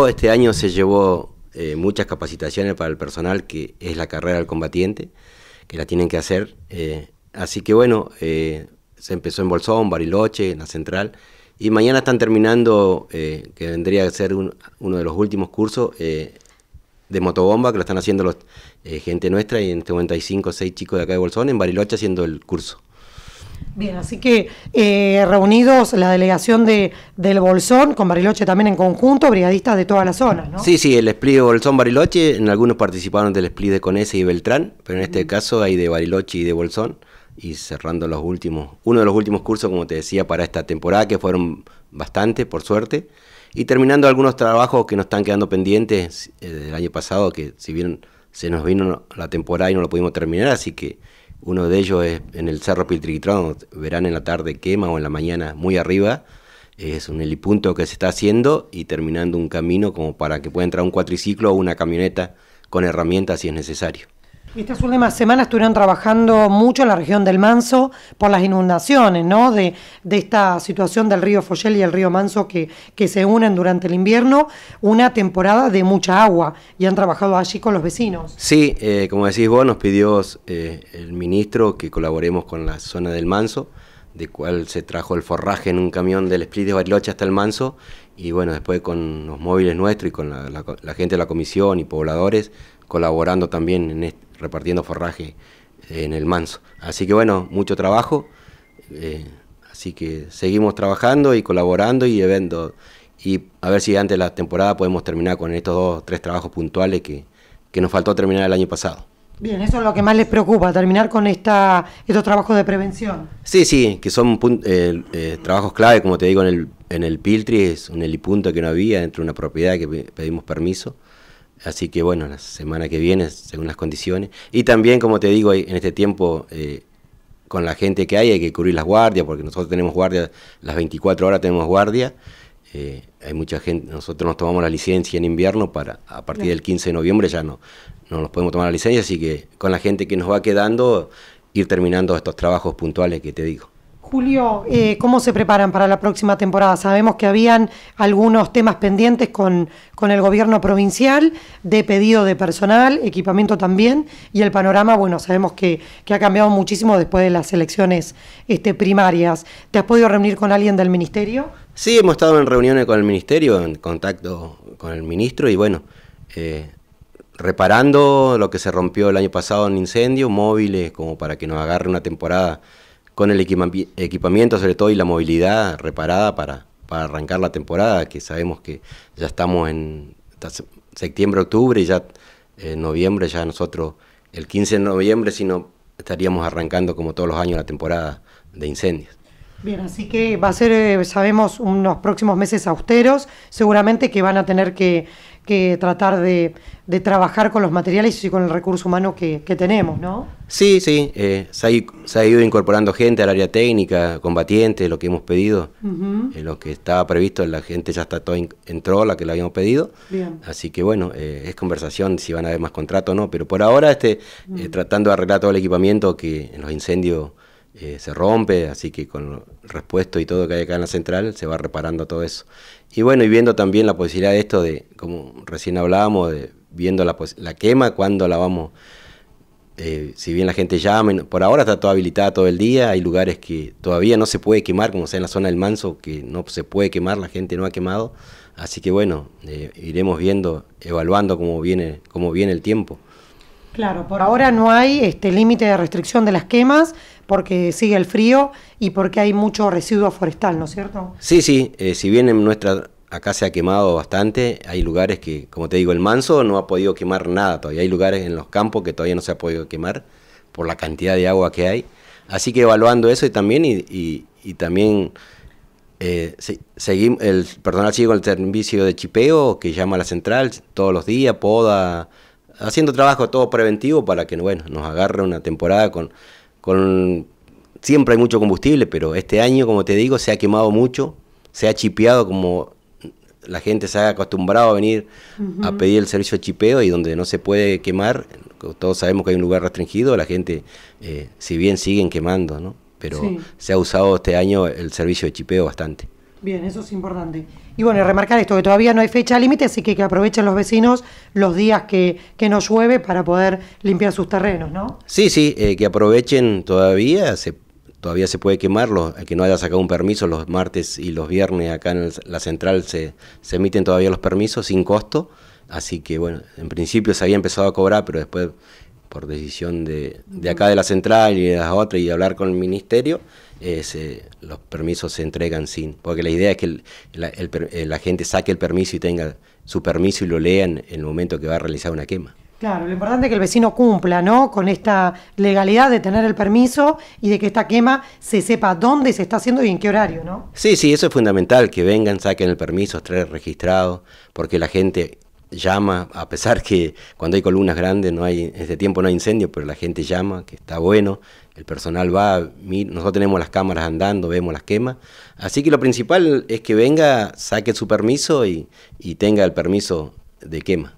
Este año se llevó eh, muchas capacitaciones para el personal, que es la carrera del combatiente, que la tienen que hacer. Eh, así que bueno, eh, se empezó en Bolsón, Bariloche, en la central, y mañana están terminando, que vendría a ser uno de los últimos cursos de motobomba, que lo están haciendo los, gente nuestra, y en este momento o 6 chicos de acá de Bolsón, en Bariloche haciendo el curso. Bien, así que eh, reunidos la delegación de, del Bolsón con Bariloche también en conjunto, brigadistas de toda la zona ¿no? Sí, sí, el SPLI Bolsón-Bariloche, en algunos participaron del split de Conese y Beltrán, pero en este caso hay de Bariloche y de Bolsón, y cerrando los últimos, uno de los últimos cursos, como te decía, para esta temporada, que fueron bastante, por suerte, y terminando algunos trabajos que nos están quedando pendientes eh, del año pasado, que si bien se nos vino la temporada y no lo pudimos terminar, así que uno de ellos es en el Cerro Piltriquitrón, verán en la tarde quema o en la mañana muy arriba. Es un helipunto que se está haciendo y terminando un camino como para que pueda entrar un cuatriciclo o una camioneta con herramientas si es necesario. Estas últimas semanas estuvieron trabajando mucho en la región del Manso por las inundaciones, ¿no? De, esta situación del río Foyel y el río Manso que, se unen durante el invierno, una temporada de mucha agua y han trabajado allí con los vecinos. Sí, eh, como decís vos, nos pidió eh, el ministro que colaboremos con la zona del Manso, de cual se trajo el forraje en un camión del Split de Bariloche hasta el Manso y bueno, después con los móviles nuestros y con la gente de la comisión y pobladores colaborando también, en repartiendo forraje eh, en el manso. Así que bueno, mucho trabajo. Eh, así que seguimos trabajando y colaborando y evento. Y a ver si antes de la temporada podemos terminar con estos dos, tres trabajos puntuales que, que nos faltó terminar el año pasado. Bien, eso es lo que más les preocupa, terminar con esta, estos trabajos de prevención. Sí, sí, que son eh, trabajos clave, como te digo, en el, en el Piltri, es un helipunto que no había dentro de una propiedad que pedimos permiso. Así que bueno, la semana que viene, según las condiciones. Y también, como te digo, en este tiempo, eh, con la gente que hay, hay que cubrir las guardias, porque nosotros tenemos guardia, las 24 horas tenemos guardia. Eh, hay mucha gente, nosotros nos tomamos la licencia en invierno para, a partir del 15 de noviembre ya no, no nos podemos tomar la licencia, así que con la gente que nos va quedando, ir terminando estos trabajos puntuales que te digo. Julio, eh, ¿cómo se preparan para la próxima temporada? Sabemos que habían algunos temas pendientes con, con el gobierno provincial de pedido de personal, equipamiento también, y el panorama, bueno, sabemos que, ha cambiado muchísimo después de las elecciones este, primarias. ¿Te has podido reunir con alguien del ministerio? Sí, hemos estado en reuniones con el ministerio, en contacto con el ministro y bueno, eh, reparando lo que se rompió el año pasado en incendio, móviles como para que nos agarre una temporada con el equipamiento sobre todo y la movilidad reparada para, para arrancar la temporada, que sabemos que ya estamos en septiembre, octubre y ya en eh, noviembre, ya nosotros el 15 de noviembre, si no estaríamos arrancando como todos los años la temporada de incendios. Bien, así que va a ser, eh, sabemos, unos próximos meses austeros, seguramente que van a tener que, tratar de, trabajar con los materiales y con el recurso humano que, tenemos, ¿no? Sí, sí, eh, se, ha, ido incorporando gente al área técnica, combatientes, lo que hemos pedido, eh, lo que estaba previsto, la gente ya está todo entró, la que la habíamos pedido, Bien. así que bueno, es conversación si van a haber más contratos o no, pero por ahora este, tratando de arreglar todo el equipamiento que en los incendios eh, se rompe, así que con respuesto y todo que hay acá en la central se va reparando todo eso. Y bueno, y viendo también la posibilidad de esto, de como recién hablábamos, de, viendo la, quema, cuando la vamos, eh, si bien la gente llama, por ahora está todo habilitada todo el día, hay lugares que todavía no se puede quemar, como sea en la zona del Manso, que no se puede quemar, la gente no ha quemado, así que bueno, eh, iremos viendo, evaluando cómo viene, cómo viene el tiempo. Claro, por ahora no hay este límite de restricción de las quemas, porque sigue el frío y porque hay mucho residuo forestal, ¿no es cierto? Sí, sí, eh, si bien en nuestra acá se ha quemado bastante, hay lugares que, como te digo, el manso no ha podido quemar nada todavía, hay lugares en los campos que todavía no se ha podido quemar por la cantidad de agua que hay, así que evaluando eso y también, y, también eh, el personal sigue con el servicio de chipeo que llama a la central todos los días, poda, haciendo trabajo todo preventivo para que, bueno, nos agarre una temporada con con siempre hay mucho combustible, pero este año, como te digo, se ha quemado mucho, se ha chipeado como la gente se ha acostumbrado a venir a pedir el servicio de chipeo y donde no se puede quemar, todos sabemos que hay un lugar restringido, la gente, eh, si bien siguen quemando, ¿no? Pero se ha usado este año el servicio de chipeo bastante. Bien, eso es importante. Y bueno, y remarcar esto, que todavía no hay fecha límite, así que que aprovechen los vecinos los días que, que no llueve para poder limpiar sus terrenos, ¿no? Sí, sí, eh, que aprovechen todavía, se todavía se puede quemarlos el eh, que no haya sacado un permiso los martes y los viernes acá en la central se, se, emiten todavía los permisos sin costo, así que bueno, en principio se había empezado a cobrar, pero después por decisión de, acá de la central y de las otras y de hablar con el ministerio, eh, los permisos se entregan sin, porque la idea es que eh, la, gente saque el permiso y tenga su permiso y lo lean en el momento que va a realizar una quema. Claro, lo importante es que el vecino cumpla ¿no? con esta legalidad de tener el permiso y de que esta quema se sepa dónde se está haciendo y en qué horario, ¿no? Sí, sí, eso es fundamental, que vengan, saquen el permiso, estén registrados, porque la gente llama, a pesar que cuando hay columnas grandes no hay, en este tiempo no hay incendio, pero la gente llama, que está bueno, el personal va, nosotros tenemos las cámaras andando, vemos las quemas, así que lo principal es que venga, saque su permiso y, y tenga el permiso de quema.